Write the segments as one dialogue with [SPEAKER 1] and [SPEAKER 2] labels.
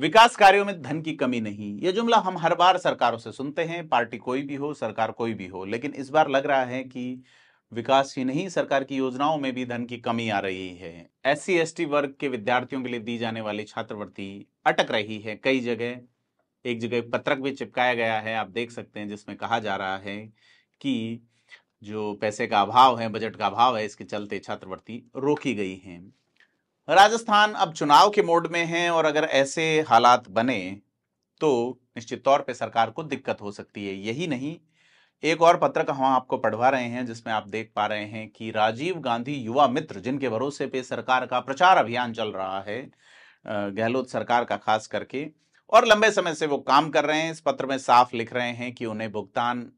[SPEAKER 1] विकास कार्यों में धन की कमी नहीं ये जुमला हम हर बार सरकारों से सुनते हैं पार्टी कोई भी हो सरकार कोई भी हो लेकिन इस बार लग रहा है कि विकास ही नहीं सरकार की योजनाओं में भी धन की कमी आ रही है एस सी वर्ग के विद्यार्थियों के लिए दी जाने वाली छात्रवृत्ति अटक रही है कई जगह एक जगह पत्रक भी चिपकाया गया है आप देख सकते हैं जिसमें कहा जा रहा है कि जो पैसे का अभाव है बजट का अभाव है इसके चलते छात्रवृत्ति रोकी गई है राजस्थान अब चुनाव के मोड में है और अगर ऐसे हालात बने तो निश्चित तौर पे सरकार को दिक्कत हो सकती है यही नहीं एक और का हम आपको पढ़वा रहे हैं जिसमें आप देख पा रहे हैं कि राजीव गांधी युवा मित्र जिनके भरोसे पे सरकार का प्रचार अभियान चल रहा है गहलोत सरकार का खास करके और लंबे समय से वो काम कर रहे हैं इस पत्र में साफ लिख रहे हैं कि उन्हें भुगतान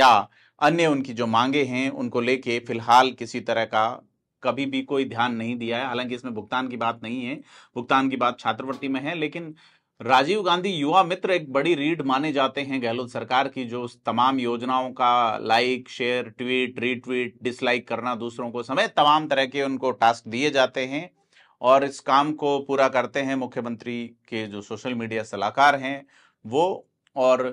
[SPEAKER 1] या अन्य उनकी जो मांगे हैं उनको लेके फिलहाल किसी तरह का कभी भी कोई ध्यान नहीं दिया है हालांकि इसमें भुगतान की बात नहीं है भुगतान की बात छात्रवृत्ति में है लेकिन राजीव गांधी युवा मित्र एक बड़ी रीड माने जाते हैं गहलोत सरकार की जो तमाम योजनाओं का like share tweet retweet dislike करना दूसरों को समय तमाम तरह के उनको टास्क दिए जाते हैं और इस काम को पूरा करते हैं मुख्यमंत्री के जो सोशल मीडिया सलाहकार हैं वो और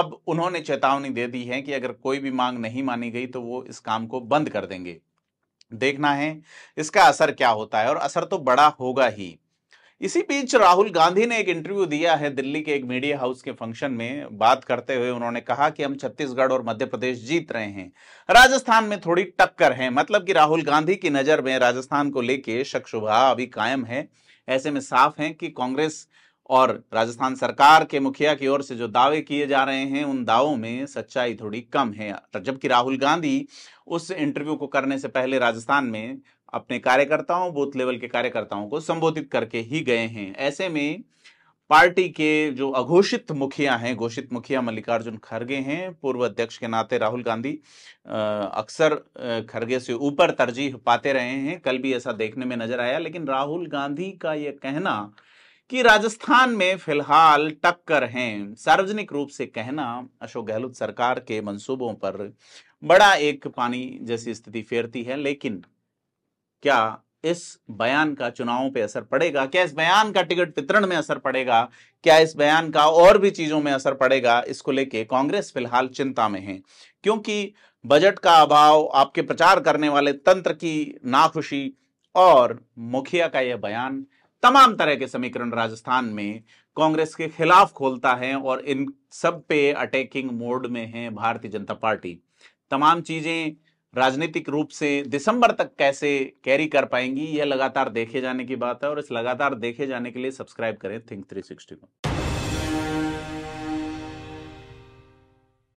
[SPEAKER 1] अब उन्होंने चेतावनी दे दी है कि अगर कोई भी मांग नहीं मानी गई तो वो इस काम को बंद कर देंगे देखना है इसका असर क्या होता है और असर तो बड़ा होगा ही इसी बीच राहुल गांधी ने एक इंटरव्यू दिया है दिल्ली के एक मीडिया हाउस के फंक्शन में बात करते हुए उन्होंने कहा कि हम छत्तीसगढ़ और मध्य प्रदेश जीत रहे हैं राजस्थान में थोड़ी टक्कर है मतलब कि राहुल गांधी की नज़र में राजस्थान को लेके शक शुभा अभी कायम है ऐसे में साफ है कि कांग्रेस और राजस्थान सरकार के मुखिया की ओर से जो दावे किए जा रहे हैं उन दावों में सच्चाई थोड़ी कम है जबकि राहुल गांधी उस इंटरव्यू को करने से पहले राजस्थान में अपने कार्यकर्ताओं बूथ लेवल के कार्यकर्ताओं को संबोधित करके ही गए हैं ऐसे में पार्टी के जो अघोषित मुखिया हैं घोषित मुखिया मल्लिकार्जुन खड़गे हैं पूर्व अध्यक्ष के नाते राहुल गांधी अक्सर खड़गे से ऊपर तरजीह पाते रहे हैं कल भी ऐसा देखने में नजर आया लेकिन राहुल गांधी का यह कहना कि राजस्थान में फिलहाल टक्कर हैं सार्वजनिक रूप से कहना अशोक गहलोत सरकार के मंसूबों पर बड़ा एक पानी जैसी स्थिति फेरती है लेकिन क्या इस बयान का चुनावों पे असर पड़ेगा क्या इस बयान का टिकट वितरण में असर पड़ेगा क्या इस बयान का और भी चीजों में असर पड़ेगा इसको लेके कांग्रेस फिलहाल चिंता में है क्योंकि बजट का अभाव आपके प्रचार करने वाले तंत्र की नाखुशी और मुखिया का यह बयान तमाम तरह के समीकरण राजस्थान में कांग्रेस के खिलाफ खोलता है और इन सब पे अटैकिंग मोड में है भारतीय जनता पार्टी तमाम चीजें राजनीतिक रूप से दिसंबर तक कैसे कैरी कर पाएंगी यह लगातार देखे जाने की बात है और इस लगातार देखे जाने के लिए सब्सक्राइब करें थिंक थ्री सिक्सटी को